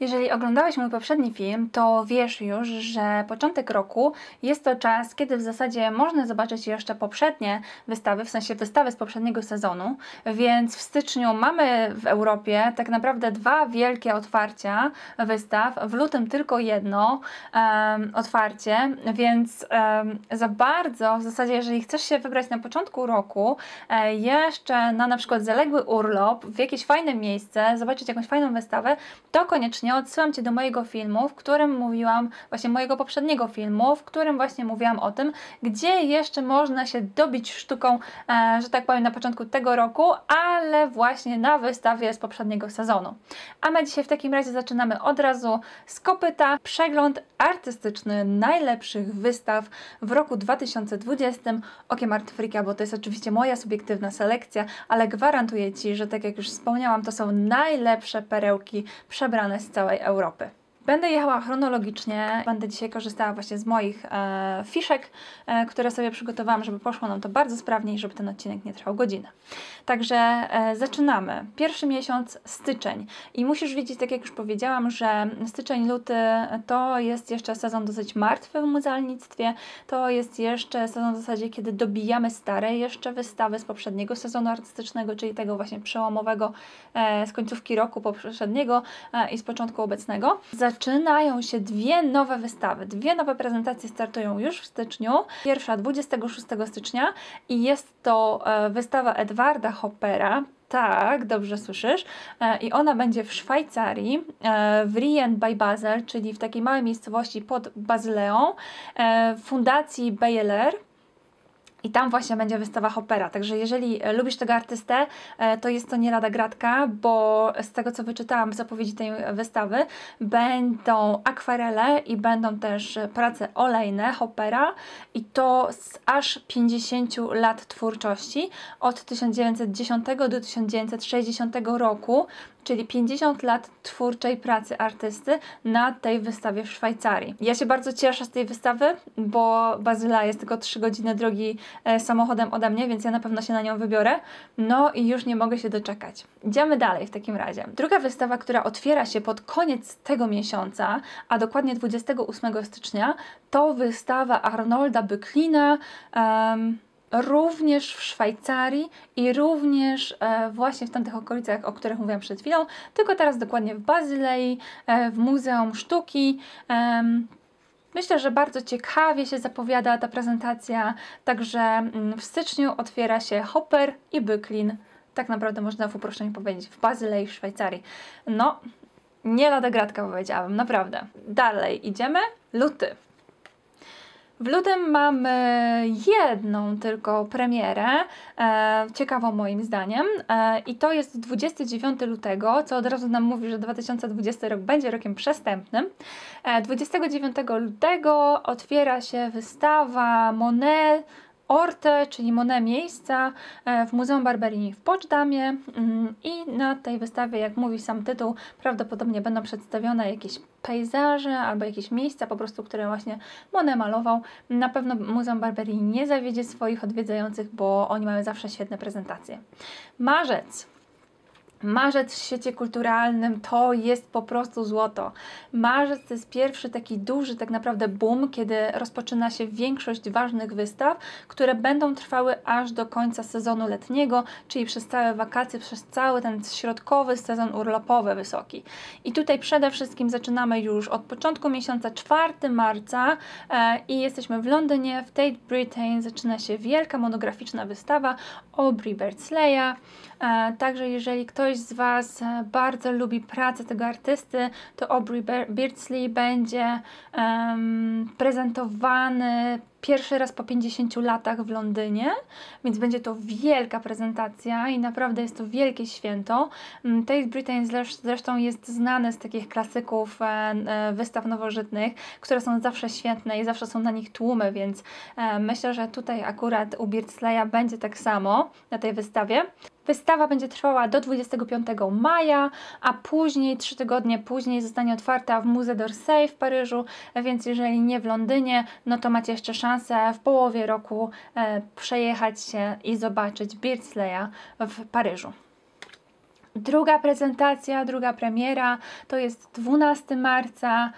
Jeżeli oglądałeś mój poprzedni film, to wiesz już, że początek roku jest to czas, kiedy w zasadzie można zobaczyć jeszcze poprzednie wystawy, w sensie wystawy z poprzedniego sezonu, więc w styczniu mamy w Europie tak naprawdę dwa wielkie otwarcia wystaw, w lutym tylko jedno um, otwarcie, więc um, za bardzo w zasadzie, jeżeli chcesz się wybrać na początku roku, e, jeszcze na na przykład zaległy urlop w jakieś fajne miejsce, zobaczyć jakąś fajną wystawę, to koniecznie właśnie odsyłam Cię do mojego filmu, w którym mówiłam, właśnie mojego poprzedniego filmu, w którym właśnie mówiłam o tym, gdzie jeszcze można się dobić sztuką, e, że tak powiem, na początku tego roku, ale właśnie na wystawie z poprzedniego sezonu. A my dzisiaj w takim razie zaczynamy od razu z kopyta. Przegląd artystyczny najlepszych wystaw w roku 2020 okiem Artfrika, bo to jest oczywiście moja subiektywna selekcja, ale gwarantuję Ci, że tak jak już wspomniałam, to są najlepsze perełki przebrane z całej Europy. Będę jechała chronologicznie, będę dzisiaj korzystała właśnie z moich e, fiszek, e, które sobie przygotowałam, żeby poszło nam to bardzo sprawniej, żeby ten odcinek nie trwał godzinę. Także e, zaczynamy. Pierwszy miesiąc styczeń i musisz wiedzieć, tak jak już powiedziałam, że styczeń, luty to jest jeszcze sezon dosyć martwy w muzealnictwie, to jest jeszcze sezon w zasadzie, kiedy dobijamy stare jeszcze wystawy z poprzedniego sezonu artystycznego, czyli tego właśnie przełomowego e, z końcówki roku poprzedniego e, i z początku obecnego zaczynają się dwie nowe wystawy. Dwie nowe prezentacje startują już w styczniu. Pierwsza 26 stycznia i jest to e, wystawa Edwarda Hoppera, tak, dobrze słyszysz. E, I ona będzie w Szwajcarii, e, w Rien by Basel, czyli w takiej małej miejscowości pod Bazyleą, w fundacji Baylor i tam właśnie będzie wystawa Hoppera. Także jeżeli e, lubisz tego artystę, e, to jest to nie lada gratka, bo z tego co wyczytałam w zapowiedzi tej wystawy, będą akwarele i będą też prace olejne Hoppera i to z aż 50 lat twórczości od 1910 do 1960 roku, czyli 50 lat twórczej pracy artysty na tej wystawie w Szwajcarii. Ja się bardzo cieszę z tej wystawy, bo Bazyla jest tylko 3 godziny drogi E, samochodem ode mnie, więc ja na pewno się na nią wybiorę. No i już nie mogę się doczekać. Idziemy dalej w takim razie. Druga wystawa, która otwiera się pod koniec tego miesiąca, a dokładnie 28 stycznia, to wystawa Arnolda Byklina. Um, również w Szwajcarii i również e, właśnie w tamtych okolicach, o których mówiłam przed chwilą, tylko teraz dokładnie w Bazylei, e, w Muzeum Sztuki. E, Myślę, że bardzo ciekawie się zapowiada ta prezentacja, także mm, w styczniu otwiera się Hopper i Byklin. Tak naprawdę można w uproszczeniu powiedzieć, w Bazylei w Szwajcarii. No, nie lada gratka powiedziałabym, naprawdę. Dalej idziemy. Luty. W lutym mamy jedną tylko premierę, e, ciekawą moim zdaniem, e, i to jest 29 lutego, co od razu nam mówi, że 2020 rok będzie rokiem przestępnym. E, 29 lutego otwiera się wystawa Monet Orte, czyli Monet Miejsca e, w Muzeum Barberini w Poczdamie mm, i na tej wystawie, jak mówi sam tytuł, prawdopodobnie będą przedstawione jakieś pejzaże albo jakieś miejsca po prostu, które właśnie Monet malował. Na pewno Muzeum Barberini nie zawiedzie swoich odwiedzających, bo oni mają zawsze świetne prezentacje. Marzec Marzec w świecie kulturalnym to jest po prostu złoto. Marzec to jest pierwszy taki duży tak naprawdę boom, kiedy rozpoczyna się większość ważnych wystaw, które będą trwały aż do końca sezonu letniego, czyli przez całe wakacje, przez cały ten środkowy sezon urlopowy wysoki. I tutaj przede wszystkim zaczynamy już od początku miesiąca 4 marca e, i jesteśmy w Londynie, w Tate Britain zaczyna się wielka monograficzna wystawa Aubrey Birdsley'a, E, także jeżeli ktoś z Was e, bardzo lubi pracę tego artysty, to Aubrey Beardsley będzie um, prezentowany pierwszy raz po 50 latach w Londynie, więc będzie to wielka prezentacja i naprawdę jest to wielkie święto. Mm, Tate Britain zresztą jest znany z takich klasyków e, wystaw nowożytnych, które są zawsze świetne i zawsze są na nich tłumy, więc myślę, że tutaj akurat u Beardsleya będzie tak samo na tej wystawie. Wystawa będzie trwała do 25 maja, a później, trzy tygodnie później, zostanie otwarta w Muzeum d'Orsay w Paryżu, więc jeżeli nie w Londynie, no to macie jeszcze szansę w połowie roku e, przejechać się i zobaczyć Beardsleya w Paryżu. Druga prezentacja, druga premiera to jest 12 marca.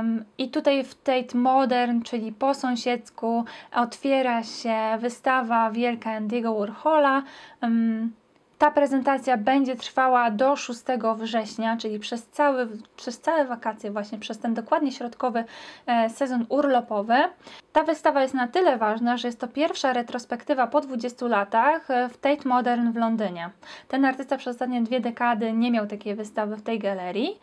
Um, I tutaj w Tate Modern, czyli po sąsiedzku, otwiera się wystawa wielka Andiego Warhola. Um, ta prezentacja będzie trwała do 6 września, czyli przez, cały, przez całe wakacje, właśnie przez ten dokładnie środkowy e, sezon urlopowy. Ta wystawa jest na tyle ważna, że jest to pierwsza retrospektywa po 20 latach e, w Tate Modern w Londynie. Ten artysta przez ostatnie dwie dekady nie miał takiej wystawy w tej galerii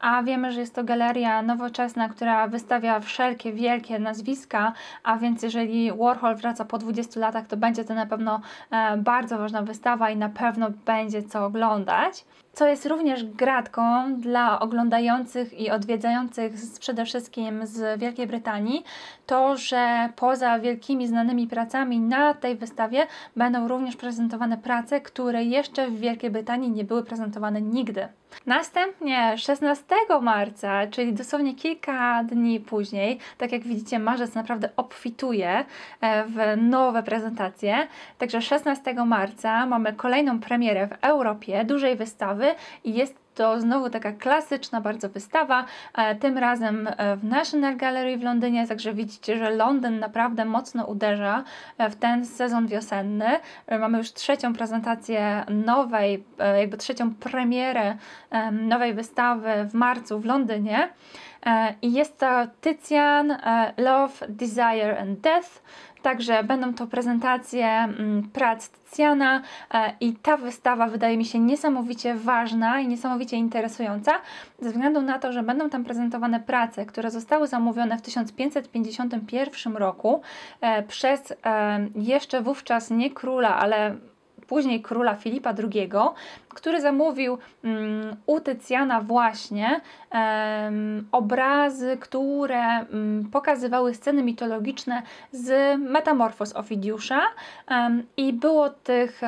a wiemy, że jest to galeria nowoczesna, która wystawia wszelkie wielkie nazwiska, a więc jeżeli Warhol wraca po 20 latach, to będzie to na pewno e, bardzo ważna wystawa i na pewno będzie co oglądać co jest również gratką dla oglądających i odwiedzających przede wszystkim z Wielkiej Brytanii, to, że poza wielkimi znanymi pracami na tej wystawie będą również prezentowane prace, które jeszcze w Wielkiej Brytanii nie były prezentowane nigdy. Następnie 16 marca, czyli dosłownie kilka dni później, tak jak widzicie, marzec naprawdę obfituje e, w nowe prezentacje. Także 16 marca mamy kolejną premierę w Europie dużej wystawy, i jest to znowu taka klasyczna bardzo wystawa, e, tym razem e, w National Gallery w Londynie, także widzicie, że Londyn naprawdę mocno uderza e, w ten sezon wiosenny. Mamy już trzecią prezentację nowej, jakby trzecią premierę nowej wystawy w marcu w Londynie. I jest to Tycjan Love, Desire and Death Także będą to prezentacje mm, prac Tcjana e, i ta wystawa wydaje mi się niesamowicie ważna i niesamowicie interesująca, ze względu na to, że będą tam prezentowane prace, które zostały zamówione w 1551 roku e, przez e, jeszcze wówczas nie króla, ale później króla Filipa II, który zamówił um, u Tycjana właśnie um, obrazy, które um, pokazywały sceny mitologiczne z Metamorfos Ofidiusza i było tych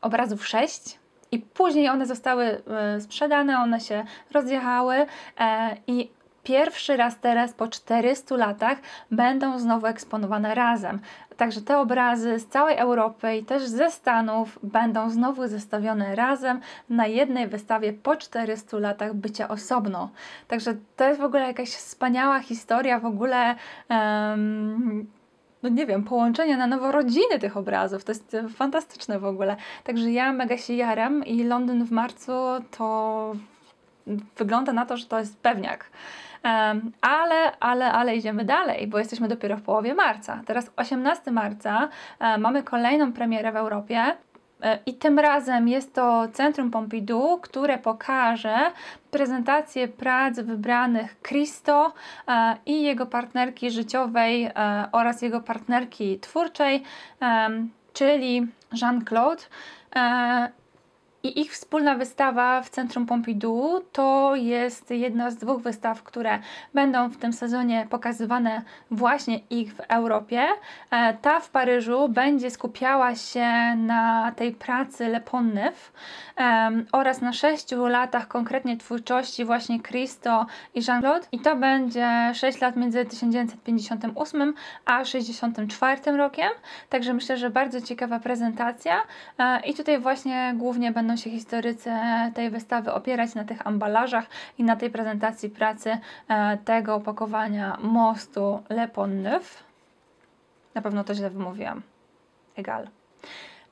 obrazów sześć. I później one zostały e, sprzedane, one się rozjechały e, i pierwszy raz teraz po 400 latach będą znowu eksponowane razem. Także te obrazy z całej Europy i też ze Stanów będą znowu zestawione razem na jednej wystawie po 400 latach bycia osobno. Także to jest w ogóle jakaś wspaniała historia, w ogóle. Um, no nie wiem, połączenie na nowo rodziny tych obrazów. To jest e, fantastyczne w ogóle. Także ja mega się jaram i Londyn w marcu to wygląda na to, że to jest pewniak. Um, ale, ale, ale idziemy dalej, bo jesteśmy dopiero w połowie marca. Teraz 18 marca e, mamy kolejną premierę w Europie. E, I tym razem jest to Centrum Pompidou, które pokaże prezentację prac wybranych Christo e, i jego partnerki życiowej oraz jego partnerki twórczej, czyli Jean-Claude. I ich wspólna wystawa w Centrum Pompidou to jest jedna z dwóch wystaw, które będą w tym sezonie pokazywane właśnie ich w Europie. E, ta w Paryżu będzie skupiała się na tej pracy Le Leponnyw oraz na sześciu latach konkretnie twórczości właśnie Christo i Jean-Claude. I to będzie 6 lat między 1958 a 64 rokiem. Także myślę, że bardzo ciekawa prezentacja. E, I tutaj właśnie głównie będą będą się historycy tej wystawy opierać na tych ambalażach i na tej prezentacji pracy e, tego opakowania mostu Leponneuf. Na pewno to źle wymówiłam. Egal.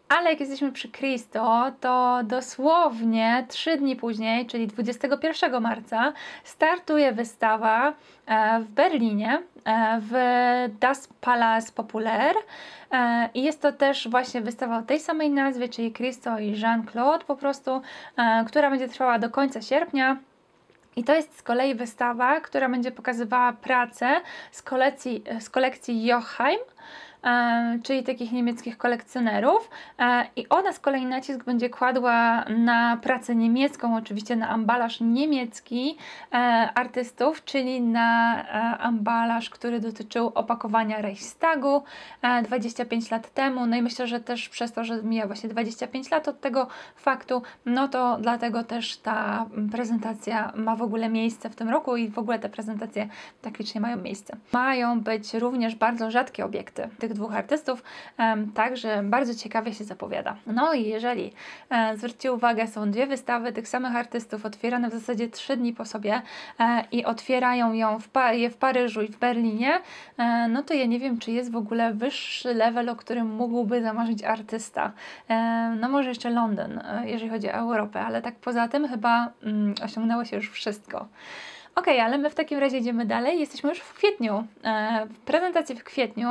Ale jak jesteśmy przy Kristo, to dosłownie trzy dni później, czyli 21 marca, startuje wystawa e, w Berlinie e, w Das Palais Populär e, I jest to też właśnie wystawa o tej samej nazwie, czyli Kristo i Jean-Claude po prostu, która będzie trwała do końca sierpnia. I to jest z kolei wystawa, która będzie pokazywała pracę z kolekcji, z kolekcji Jochheim. E, czyli takich niemieckich kolekcjonerów e, i ona z kolei nacisk będzie kładła na pracę niemiecką, oczywiście na ambalaż niemiecki e, artystów, czyli na ambalaż, który dotyczył opakowania Reichstagu 25 lat temu, no i myślę, że też przez to, że mija właśnie 25 lat od tego faktu, no to dlatego też ta prezentacja ma w ogóle miejsce w tym roku i w ogóle te prezentacje tak licznie mają miejsce. Mają być również bardzo rzadkie obiekty tych dwóch artystów także bardzo ciekawie się zapowiada. No i jeżeli e, zwróćcie uwagę, są dwie wystawy tych samych artystów otwierane w zasadzie trzy dni po sobie e, i otwierają ją w je w Paryżu i w Berlinie, e, no to ja nie wiem, czy jest w ogóle wyższy level, o którym mógłby zamarzyć artysta. No może jeszcze Londyn, jeżeli chodzi o Europę, ale tak poza tym chyba mm, osiągnęło się już wszystko. Okej, okay, ale my w takim razie idziemy dalej. Jesteśmy już w kwietniu. E, prezentacji w kwietniu.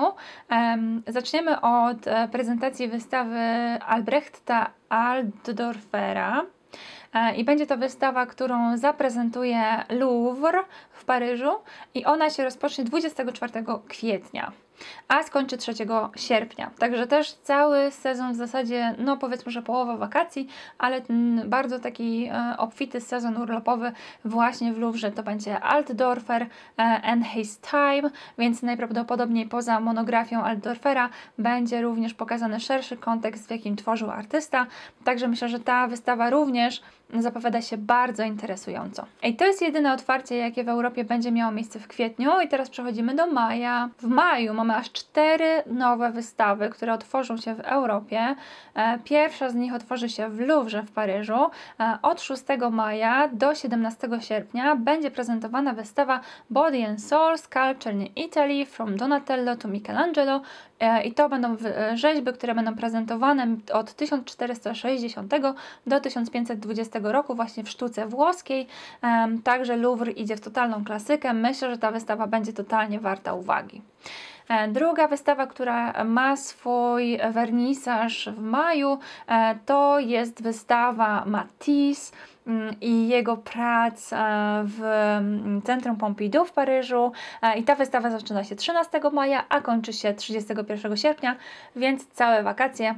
E, zaczniemy od e, prezentacji wystawy Albrechta Altdorfera. E, I będzie to wystawa, którą zaprezentuje Louvre w Paryżu i ona się rozpocznie 24 kwietnia a skończy 3 sierpnia. Także też cały sezon w zasadzie, no powiedzmy, że połowa wakacji, ale bardzo taki e, obfity sezon urlopowy właśnie w Louvre. To będzie Altdorfer e, and His Time, więc najprawdopodobniej poza monografią Altdorfera będzie również pokazany szerszy kontekst, w jakim tworzył artysta. Także myślę, że ta wystawa również zapowiada się bardzo interesująco. I to jest jedyne otwarcie, jakie w Europie będzie miało miejsce w kwietniu i teraz przechodzimy do maja. W maju mamy aż cztery nowe wystawy, które otworzą się w Europie. E, pierwsza z nich otworzy się w Louvre w Paryżu. E, od 6 maja do 17 sierpnia będzie prezentowana wystawa Body and Soul Sculpture in Italy from Donatello to Michelangelo e, i to będą rzeźby, które będą prezentowane od 1460 do 1520 roku właśnie w sztuce włoskiej, także Louvre idzie w totalną klasykę. Myślę, że ta wystawa będzie totalnie warta uwagi. E, druga wystawa, która ma swój wernisaż w maju, e, to jest wystawa Matisse mm, i jego prac e, w mm, Centrum Pompidou w Paryżu. I ta wystawa zaczyna się 13 maja, a kończy się 31 sierpnia, więc całe wakacje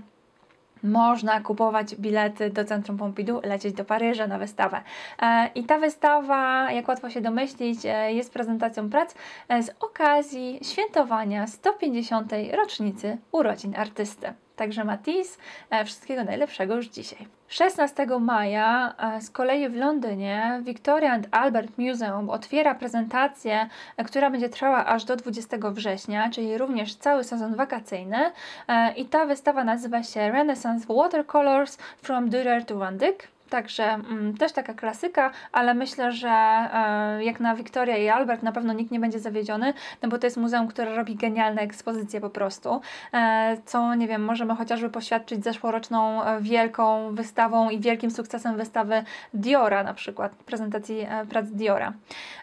można kupować bilety do Centrum Pompidou, lecieć do Paryża na wystawę. E, I ta wystawa, jak łatwo się domyślić, e, jest prezentacją prac e, z okazji świętowania 150. rocznicy urodzin artysty. Także Matisse, wszystkiego najlepszego już dzisiaj. 16 maja e, z kolei w Londynie Victoria and Albert Museum otwiera prezentację, e, która będzie trwała aż do 20 września, czyli również cały sezon wakacyjny. E, I ta wystawa nazywa się Renaissance Watercolors from Dürer to Van Dyck. Także mm, też taka klasyka, ale myślę, że e, jak na Wiktoria i Albert na pewno nikt nie będzie zawiedziony, no bo to jest muzeum, które robi genialne ekspozycje po prostu. E, co nie wiem, możemy chociażby poświadczyć zeszłoroczną e, wielką wystawą i wielkim sukcesem wystawy Diora na przykład, prezentacji e, prac Diora.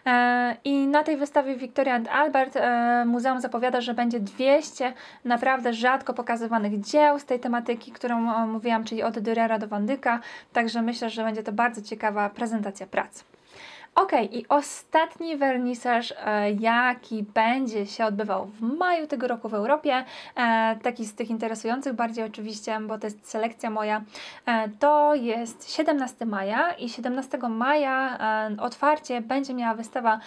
E, I na tej wystawie Victoria and Albert muzeum zapowiada, że będzie 200 naprawdę rzadko pokazywanych dzieł z tej tematyki, którą mówiłam, czyli od Dürera do Wandyka, także myślę, myślę, że będzie to bardzo ciekawa prezentacja prac. Ok, i ostatni wernisaż, e, jaki będzie się odbywał w maju tego roku w Europie, e, taki z tych interesujących bardziej oczywiście, bo to jest selekcja moja, e, to jest 17 maja i 17 maja otwarcie będzie miała wystawa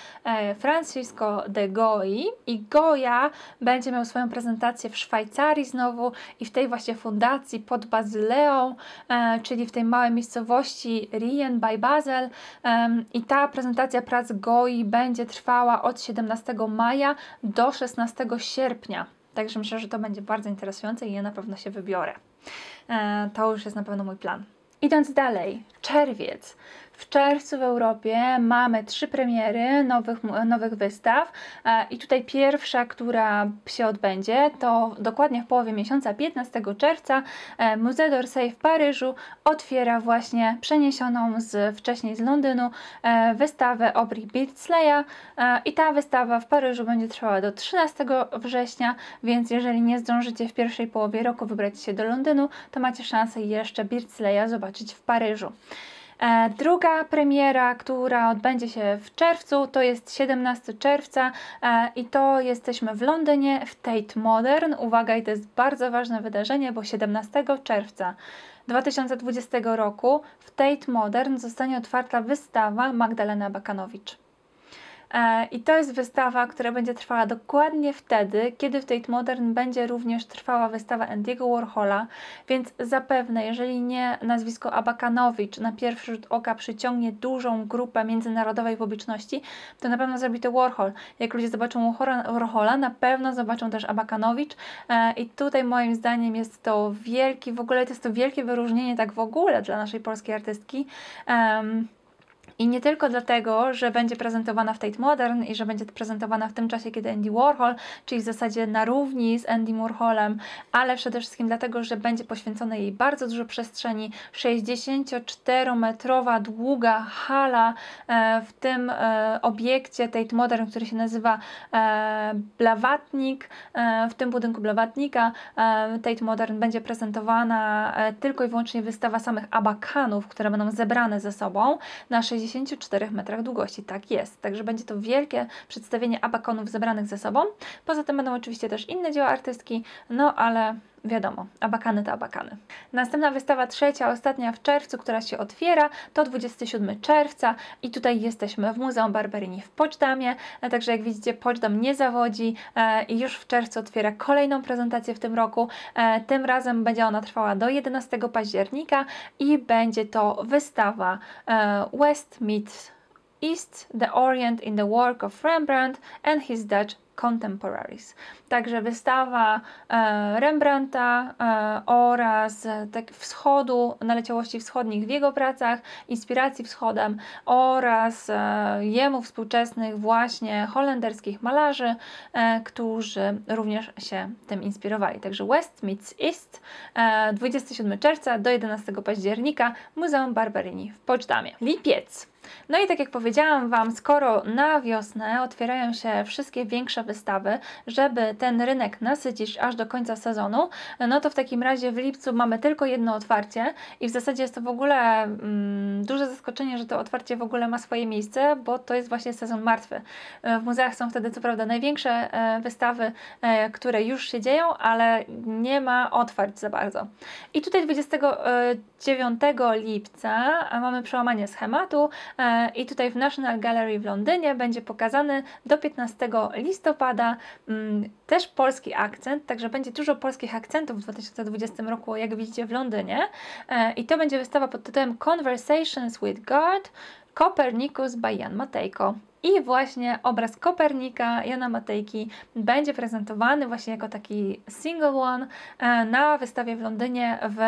Francisco de Goi i Goya będzie miał swoją prezentację w Szwajcarii znowu i w tej właśnie fundacji pod Bazyleą, czyli w tej małej miejscowości Rien by Basel i ta prezentacja prezentacja prac GOI będzie trwała od 17 maja do 16 sierpnia. Także myślę, że to będzie bardzo interesujące i ja na pewno się wybiorę. E, to już jest na pewno mój plan. Idąc dalej, czerwiec. W czerwcu w Europie mamy trzy premiery nowych, nowych wystaw e, i tutaj pierwsza, która się odbędzie, to dokładnie w połowie miesiąca, 15 czerwca, e, Muzeum d'Orsay w Paryżu otwiera właśnie przeniesioną z, wcześniej z Londynu e, wystawę Aubrey Beardsleya i ta wystawa w Paryżu będzie trwała do 13 września, więc jeżeli nie zdążycie w pierwszej połowie roku wybrać się do Londynu, to macie szansę jeszcze Beardsleya zobaczyć w Paryżu. E, druga premiera, która odbędzie się w czerwcu, to jest 17 czerwca e, i to jesteśmy w Londynie w Tate Modern. Uwaga, i to jest bardzo ważne wydarzenie, bo 17 czerwca 2020 roku w Tate Modern zostanie otwarta wystawa Magdalena Bakanowicz. E, I to jest wystawa, która będzie trwała dokładnie wtedy, kiedy w Tate Modern będzie również trwała wystawa Andyego Warhola, więc zapewne, jeżeli nie nazwisko Abakanowicz na pierwszy rzut oka przyciągnie dużą grupę międzynarodowej publiczności, to na pewno zrobi to Warhol. Jak ludzie zobaczą Warhola, na pewno zobaczą też Abakanowicz e, i tutaj moim zdaniem jest to wielki, w ogóle to jest to wielkie wyróżnienie tak w ogóle dla naszej polskiej artystki. Um, i nie tylko dlatego, że będzie prezentowana w Tate Modern i że będzie prezentowana w tym czasie, kiedy Andy Warhol, czyli w zasadzie na równi z Andy Warholem, ale przede wszystkim dlatego, że będzie poświęcone jej bardzo dużo przestrzeni. 64-metrowa długa hala e, w tym e, obiekcie Tate Modern, który się nazywa e, Blawatnik. w tym budynku Blawatnika Tate Modern będzie prezentowana tylko i wyłącznie wystawa samych abakanów, które będą zebrane ze sobą na 60 54 metrach długości. Tak jest. Także będzie to wielkie przedstawienie abakonów zebranych ze sobą. Poza tym będą oczywiście też inne dzieła artystki, no ale wiadomo, abakany to abakany. Następna wystawa trzecia, ostatnia w czerwcu, która się otwiera, to 27 czerwca i tutaj jesteśmy w Muzeum Barberini w Poczdamie, e, także jak widzicie Poczdam nie zawodzi e, i już w czerwcu otwiera kolejną prezentację w tym roku. E, tym razem będzie ona trwała do 11 października i będzie to wystawa West Meets East, The Orient in the Work of Rembrandt and His Dutch Contemporaries. Także wystawa e, Rembrandta e, oraz tak wschodu, naleciałości wschodnich w jego pracach, inspiracji wschodem oraz e, jemu współczesnych właśnie holenderskich malarzy, którzy również się tym inspirowali. Także West meets East, 27 czerwca do 11 października, Muzeum Barberini w Poczdamie. Lipiec. No i tak jak powiedziałam Wam, skoro na wiosnę otwierają się wszystkie większe wystawy, żeby ten rynek nasycić aż do końca sezonu, no to w takim razie w lipcu mamy tylko jedno otwarcie i w zasadzie jest to w ogóle mm, duże zaskoczenie, że to otwarcie w ogóle ma swoje miejsce, bo to jest właśnie sezon martwy. E, w muzeach są wtedy co prawda największe e, wystawy, e, które już się dzieją, ale nie ma otwarć za bardzo. I tutaj 29 lipca mamy przełamanie schematu, E, i tutaj w National Gallery w Londynie będzie pokazany do 15 listopada mm, też polski akcent, także będzie dużo polskich akcentów w 2020 roku, jak widzicie w Londynie e, i to będzie wystawa pod tytułem Conversations with God Copernicus by Jan Matejko. I właśnie obraz Kopernika Jana Matejki będzie prezentowany właśnie jako taki single one e, na wystawie w Londynie w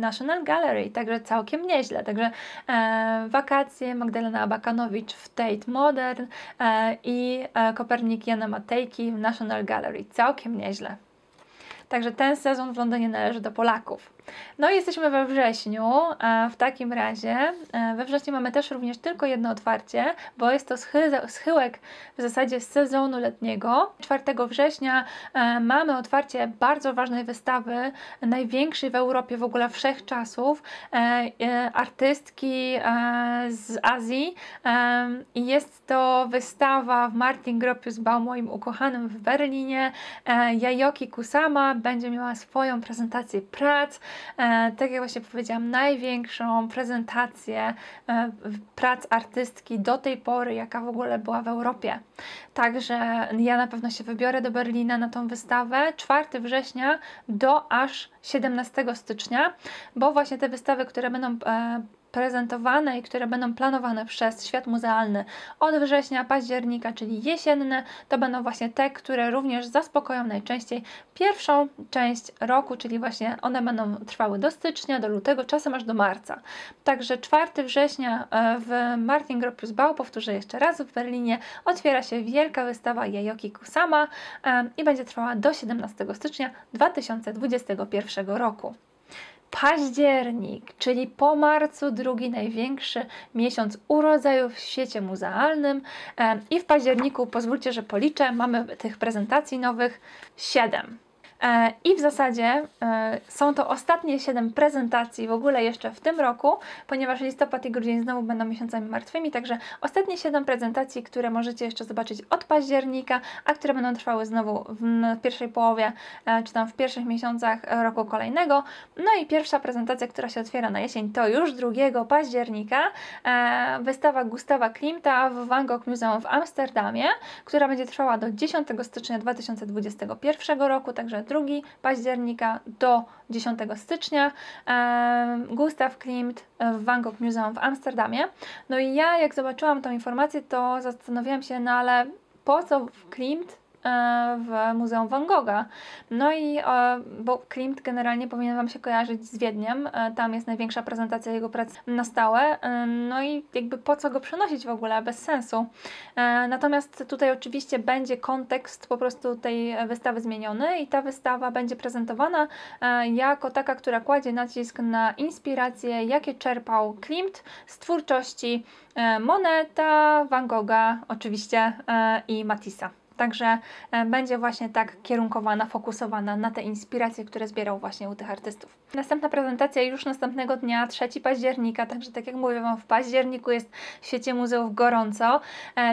National Gallery, także całkiem nieźle. Także e, wakacje Magdalena Abakanowicz w Tate Modern e, i Kopernik Jana Matejki w National Gallery, całkiem nieźle. Także ten sezon w Londynie należy do Polaków. No i jesteśmy we wrześniu. W takim razie e, we wrześniu mamy też również tylko jedno otwarcie, bo jest to schyłek w zasadzie z sezonu letniego. 4 września e, mamy otwarcie bardzo ważnej wystawy, największej w Europie w ogóle wszechczasów, e, artystki z Azji. I jest to wystawa w Martin Gropiusbaum, moim ukochanym w Berlinie. Jajoki Kusama będzie miała swoją prezentację prac, E, tak jak właśnie powiedziałam, największą prezentację e, prac artystki do tej pory, jaka w ogóle była w Europie. Także ja na pewno się wybiorę do Berlina na tą wystawę 4 września do aż 17 stycznia, bo właśnie te wystawy, które będą e, prezentowane i które będą planowane przez świat muzealny od września, października, czyli jesienne, to będą właśnie te, które również zaspokoją najczęściej pierwszą część roku, czyli właśnie one będą trwały do stycznia, do lutego, czasem aż do marca. Także 4 września e, w Martin Gropius Bau, powtórzę jeszcze raz, w Berlinie otwiera się wielka wystawa Jajoki Kusama e, i będzie trwała do 17 stycznia 2021 roku. Październik, czyli po marcu, drugi największy miesiąc urodzajów w świecie muzealnym. E, I w październiku, pozwólcie, że policzę, mamy tych prezentacji nowych 7. E, I w zasadzie e, są to ostatnie 7 prezentacji w ogóle jeszcze w tym roku, ponieważ listopad i grudzień znowu będą miesiącami martwymi, także ostatnie 7 prezentacji, które możecie jeszcze zobaczyć od października, a które będą trwały znowu w pierwszej połowie, e, czy tam w pierwszych miesiącach roku kolejnego. No i pierwsza prezentacja, która się otwiera na jesień, to już 2 października wystawa Gustawa Klimta w Van Gogh Museum w Amsterdamie, która będzie trwała do 10 stycznia 2021 roku, także 22 października do 10 stycznia Gustav Klimt w Van Gogh Museum w Amsterdamie. No i ja jak zobaczyłam tą informację, to zastanowiłam się, no ale po co Klimt E, w Muzeum Van Gogha. No i e, bo Klimt generalnie powinien Wam się kojarzyć z Wiedniem, e, tam jest największa prezentacja jego prac na stałe, no i jakby po co go przenosić w ogóle, bez sensu. Natomiast tutaj oczywiście będzie kontekst po prostu tej wystawy zmieniony i ta wystawa będzie prezentowana jako taka, która kładzie nacisk na inspiracje, jakie czerpał Klimt z twórczości Moneta, Van Gogha oczywiście i Matisa. Także e, będzie właśnie tak kierunkowana, fokusowana na te inspiracje, które zbierał właśnie u tych artystów. Następna prezentacja już następnego dnia, 3 października, także tak jak mówię Wam, w październiku jest w świecie muzeów gorąco.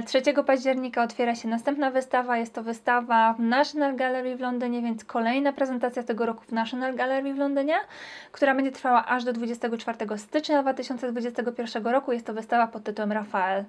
3 e, października otwiera się następna wystawa, jest to wystawa w National Gallery w Londynie, więc kolejna prezentacja tego roku w National Gallery w Londynie, która będzie trwała aż do 24 stycznia 2021 roku. Jest to wystawa pod tytułem Rafael.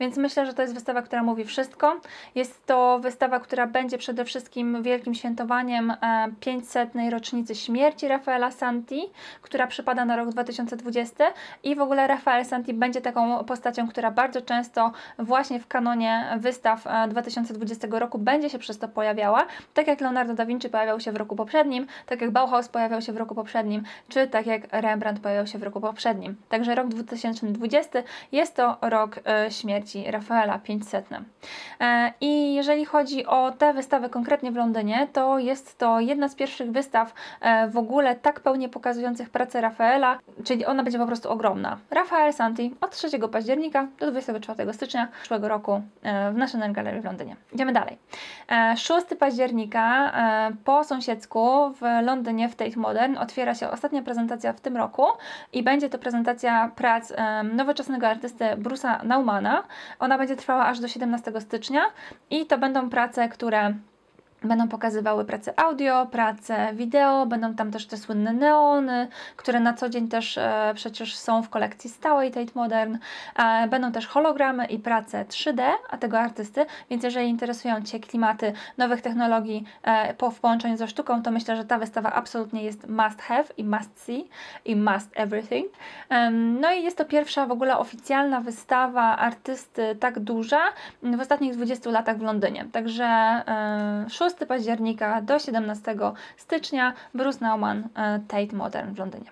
Więc myślę, że to jest wystawa, która mówi wszystko. Jest to wystawa, która będzie przede wszystkim wielkim świętowaniem 500. E, rocznicy śmierci Rafaela Santi, która przypada na rok 2020 i w ogóle Rafael Santi będzie taką postacią, która bardzo często właśnie w kanonie wystaw 2020 e, roku będzie się przez to pojawiała, tak jak Leonardo da Vinci pojawiał się w roku poprzednim, tak jak Bauhaus pojawiał się w roku poprzednim, czy tak jak Rembrandt pojawiał się w roku poprzednim. Także rok 2020 jest to rok e, śmierci Rafaela 500. I jeżeli jeżeli chodzi o tę wystawę konkretnie w Londynie, to jest to jedna z pierwszych wystaw e, w ogóle tak pełnie pokazujących pracę Rafaela, czyli ona będzie po prostu ogromna. Rafael Santi od 3 października do 24 stycznia przyszłego roku e, w National Gallery w Londynie. Idziemy dalej. 6 e, października po sąsiedzku w Londynie w Tate Modern otwiera się ostatnia prezentacja w tym roku i będzie to prezentacja prac nowoczesnego artysty Brusa Naumana. Ona będzie trwała aż do 17 stycznia i to będą prace, które Będą pokazywały pracę audio, pracę wideo, będą tam też te słynne neony, które na co dzień też e, przecież są w kolekcji stałej Tate Modern. E, będą też hologramy i prace 3D, a tego artysty, więc jeżeli interesują Cię klimaty nowych technologii e, po w połączeniu ze sztuką, to myślę, że ta wystawa absolutnie jest must have i must see i must everything. no i jest to pierwsza w ogóle oficjalna wystawa artysty tak duża w ostatnich 20 latach w Londynie, także e, 16 października do 17 stycznia Bruce Nauman e, Tate Modern w Londynie.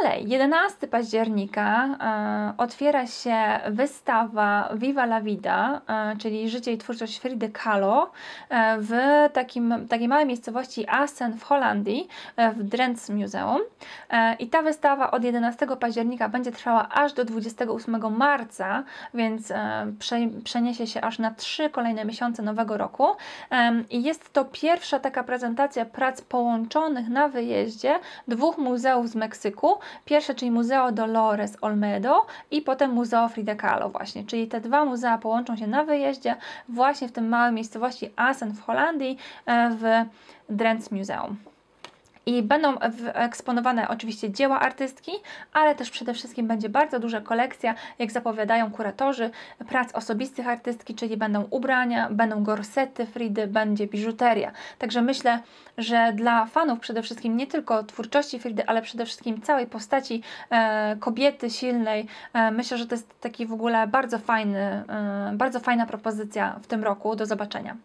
Dalej, 11 października e, otwiera się wystawa Viva la Vida, e, czyli życie i twórczość Fridy Kahlo e, w takim, takiej małej miejscowości Assen w Holandii, e, w Drents Museum. E, I ta wystawa od 11 października będzie trwała aż do 28 marca, więc e, prze, przeniesie się aż na trzy kolejne miesiące nowego roku. I jest to pierwsza taka prezentacja prac połączonych na wyjeździe dwóch muzeów z Meksyku, Pierwsze, czyli Muzeo Dolores Olmedo i potem Muzeo Frida Kahlo właśnie, czyli te dwa muzea połączą się na wyjeździe właśnie w tym małej miejscowości Assen w Holandii e, w Drents Museum i będą eksponowane oczywiście dzieła artystki, ale też przede wszystkim będzie bardzo duża kolekcja, jak zapowiadają kuratorzy, prac osobistych artystki, czyli będą ubrania, będą gorsety Fridy, będzie biżuteria. Także myślę, że dla fanów przede wszystkim nie tylko twórczości Fridy, ale przede wszystkim całej postaci e, kobiety silnej, e, myślę, że to jest taki w ogóle bardzo fajny, e, bardzo fajna propozycja w tym roku. Do zobaczenia.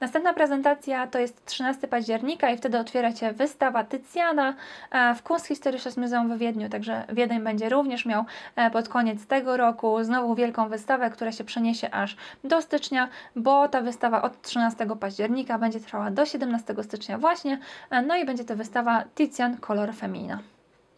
Następna prezentacja to jest 13 października i wtedy otwiera się wystawa Tycjana. E, w Kunsthistorisches Muzeum w Wiedniu, także Wiedeń będzie również miał e, pod koniec tego roku znowu wielką wystawę, która się przeniesie aż do stycznia, bo ta wystawa od 13 października będzie trwała do 17 stycznia właśnie, e, no i będzie to wystawa Titian Kolor Femina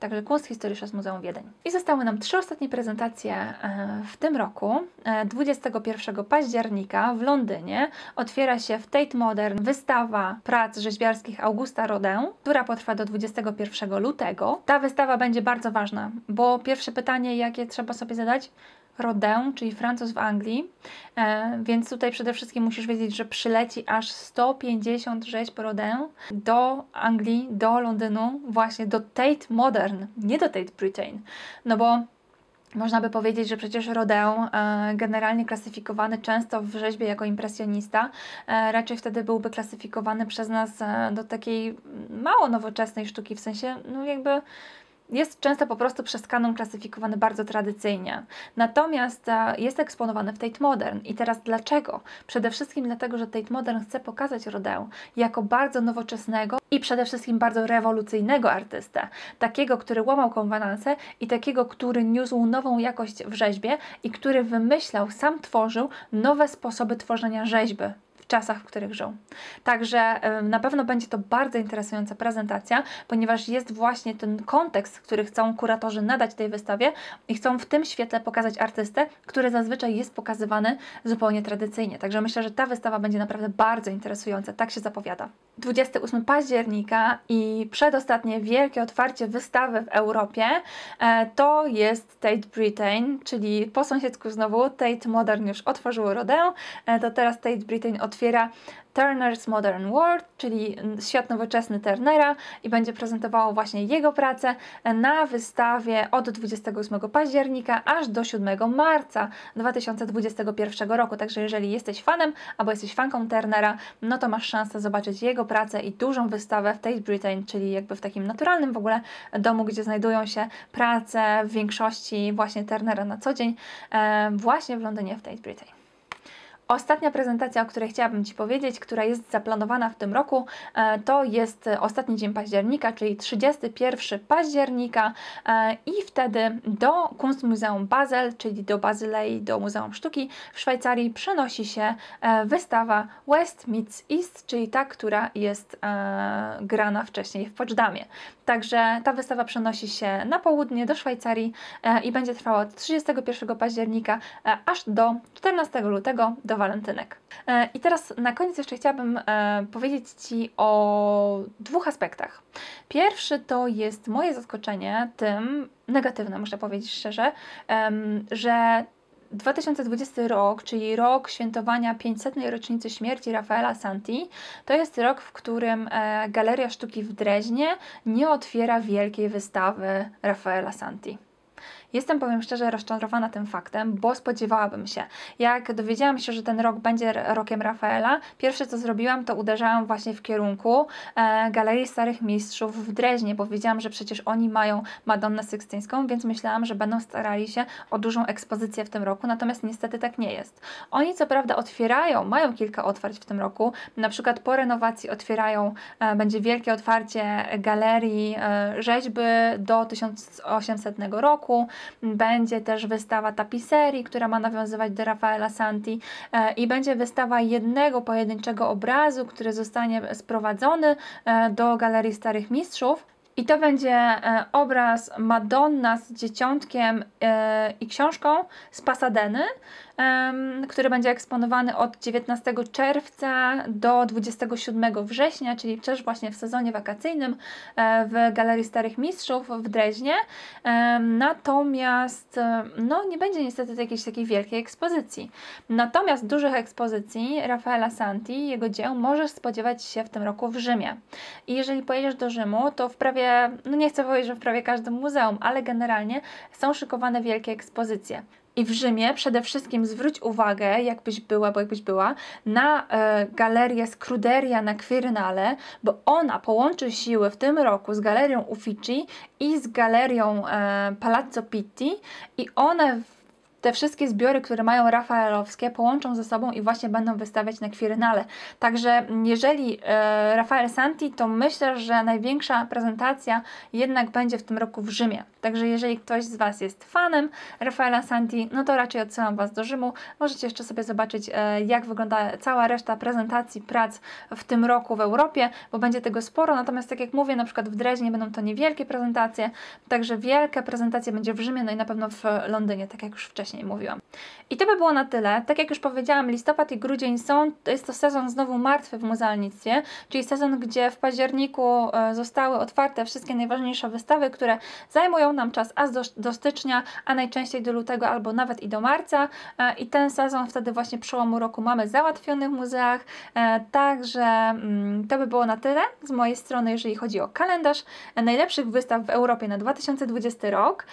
także kurs historyczny z Muzeum Wiedeń. I zostały nam trzy ostatnie prezentacje e, w tym roku. 21 e, października w Londynie otwiera się w Tate Modern wystawa prac rzeźbiarskich Augusta Rodę, która potrwa do 21 lutego. Ta wystawa będzie bardzo ważna, bo pierwsze pytanie, jakie trzeba sobie zadać, Rodin, czyli Francuz w Anglii, e, więc tutaj przede wszystkim musisz wiedzieć, że przyleci aż 150 rzeźb Rodin do Anglii, do Londynu, właśnie do Tate Modern, nie do Tate Britain, no bo można by powiedzieć, że przecież Rodin, e, generalnie klasyfikowany często w rzeźbie jako impresjonista, e, raczej wtedy byłby klasyfikowany przez nas do takiej mało nowoczesnej sztuki, w sensie, no jakby jest często po prostu przez kanon klasyfikowany bardzo tradycyjnie. Natomiast e, jest eksponowany w Tate Modern. I teraz dlaczego? Przede wszystkim dlatego, że Tate Modern chce pokazać Rodę jako bardzo nowoczesnego i przede wszystkim bardzo rewolucyjnego artystę. Takiego, który łamał konwenanse i takiego, który niósł nową jakość w rzeźbie i który wymyślał, sam tworzył nowe sposoby tworzenia rzeźby czasach, w których żył. Także na pewno będzie to bardzo interesująca prezentacja, ponieważ jest właśnie ten kontekst, który chcą kuratorzy nadać tej wystawie i chcą w tym świetle pokazać artystę, który zazwyczaj jest pokazywany zupełnie tradycyjnie. Także myślę, że ta wystawa będzie naprawdę bardzo interesująca, tak się zapowiada. 28 października i przedostatnie wielkie otwarcie wystawy w Europie e, to jest Tate Britain, czyli po sąsiedzku znowu Tate Modern już otworzyło Rodę, e, to teraz Tate Britain otwiera otwiera Turner's Modern World, czyli świat nowoczesny Turnera i będzie prezentowało właśnie jego pracę na wystawie od 28 października aż do 7 marca 2021 roku. Także jeżeli jesteś fanem albo jesteś fanką Turnera, no to masz szansę zobaczyć jego pracę i dużą wystawę w Tate Britain, czyli jakby w takim naturalnym w ogóle domu, gdzie znajdują się prace w większości właśnie Turnera na co dzień e, właśnie w Londynie w Tate Britain. Ostatnia prezentacja, o której chciałabym Ci powiedzieć, która jest zaplanowana w tym roku, e, to jest ostatni dzień października, czyli 31 października e, i wtedy do Kunstmuseum Basel, czyli do Bazylei, do Muzeum Sztuki w Szwajcarii przenosi się e, wystawa West meets East, czyli ta, która jest grana wcześniej w Poczdamie. Także ta wystawa przenosi się na południe do Szwajcarii i będzie trwała od 31 października aż do 14 lutego do do walentynek. E, I teraz na koniec jeszcze chciałabym e, powiedzieć Ci o dwóch aspektach. Pierwszy to jest moje zaskoczenie tym, negatywne muszę powiedzieć szczerze, że 2020 rok, czyli rok świętowania 500. rocznicy śmierci Rafaela Santi, to jest rok, w którym e, Galeria Sztuki w Dreźnie nie otwiera wielkiej wystawy Rafaela Santi. Jestem, powiem szczerze, rozczarowana tym faktem, bo spodziewałabym się. Jak dowiedziałam się, że ten rok będzie rokiem Rafaela, pierwsze co zrobiłam, to uderzałam właśnie w kierunku e, Galerii Starych Mistrzów w Dreźnie, bo wiedziałam, że przecież oni mają Madonnę Sykstyńską, więc myślałam, że będą starali się o dużą ekspozycję w tym roku, natomiast niestety tak nie jest. Oni co prawda otwierają, mają kilka otwarć w tym roku, na przykład po renowacji otwierają, e, będzie wielkie otwarcie galerii e, rzeźby do 1800 roku, będzie też wystawa tapiserii, która ma nawiązywać do Rafaela Santi e, i będzie wystawa jednego pojedynczego obrazu, który zostanie sprowadzony e, do Galerii Starych Mistrzów. I to będzie e, obraz Madonna z dzieciątkiem i książką z Pasadeny który będzie eksponowany od 19 czerwca do 27 września, czyli też właśnie w sezonie wakacyjnym e, w Galerii Starych Mistrzów w Dreźnie. Natomiast e, no, nie będzie niestety jakiejś takiej wielkiej ekspozycji. Natomiast dużych ekspozycji Rafaela Santi, jego dzieł, możesz spodziewać się w tym roku w Rzymie. I jeżeli pojedziesz do Rzymu, to w prawie, no nie chcę powiedzieć, że w prawie każdym muzeum, ale generalnie są szykowane wielkie ekspozycje. I w Rzymie przede wszystkim zwróć uwagę, jakbyś była, bo jakbyś była, na e, galerię Skruderia na Quirnale, bo ona połączy siły w tym roku z galerią Uffizi i z galerią e, Palazzo Pitti i one w te wszystkie zbiory, które mają rafaelowskie, połączą ze sobą i właśnie będą wystawiać na Kwirynale. Także mm, jeżeli e, Rafael Santi, to myślę, że największa prezentacja jednak będzie w tym roku w Rzymie. Także jeżeli ktoś z Was jest fanem Rafaela Santi, no to raczej odsyłam Was do Rzymu. Możecie jeszcze sobie zobaczyć, e, jak wygląda cała reszta prezentacji prac w tym roku w Europie, bo będzie tego sporo. Natomiast tak jak mówię, na przykład w Dreźnie będą to niewielkie prezentacje, także wielka prezentacja będzie w Rzymie, no i na pewno w Londynie, tak jak już wcześniej wcześniej mówiłam. I to by było na tyle. Tak jak już powiedziałam, listopad i grudzień są, to jest to sezon znowu martwy w muzealnictwie, czyli sezon, gdzie w październiku e, zostały otwarte wszystkie najważniejsze wystawy, które zajmują nam czas aż do, do stycznia, a najczęściej do lutego albo nawet i do marca. E, I ten sezon wtedy właśnie przełomu roku mamy załatwiony w muzeach. E, także mm, to by było na tyle z mojej strony, jeżeli chodzi o kalendarz najlepszych wystaw w Europie na 2020 rok.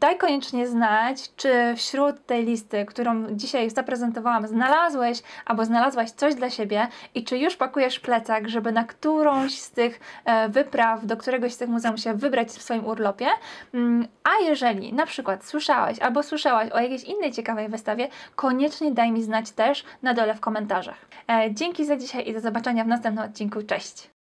Daj koniecznie znać, czy wśród tej listy, którą dzisiaj zaprezentowałam, znalazłeś albo znalazłaś coś dla siebie i czy już pakujesz plecak, żeby na którąś z tych e, wypraw, do któregoś z tych muzeum się wybrać w swoim urlopie. Mm, a jeżeli na przykład słyszałaś albo słyszałaś o jakiejś innej ciekawej wystawie, koniecznie daj mi znać też na dole w komentarzach. E, dzięki za dzisiaj i do zobaczenia w następnym odcinku. Cześć!